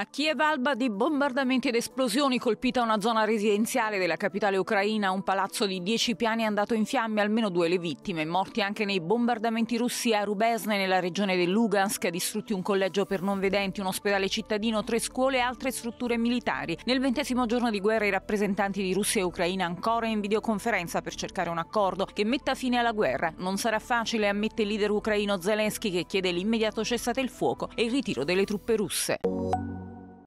A Kiev alba di bombardamenti ed esplosioni colpita una zona residenziale della capitale ucraina, un palazzo di 10 piani è andato in fiamme, almeno due le vittime, morti anche nei bombardamenti russi a Rubesne nella regione del Lugansk, distrutti un collegio per non vedenti, un ospedale cittadino, tre scuole e altre strutture militari. Nel ventesimo giorno di guerra i rappresentanti di Russia e Ucraina ancora in videoconferenza per cercare un accordo che metta fine alla guerra. Non sarà facile, ammette il leader ucraino Zelensky che chiede l'immediato cessate il fuoco e il ritiro delle truppe russe.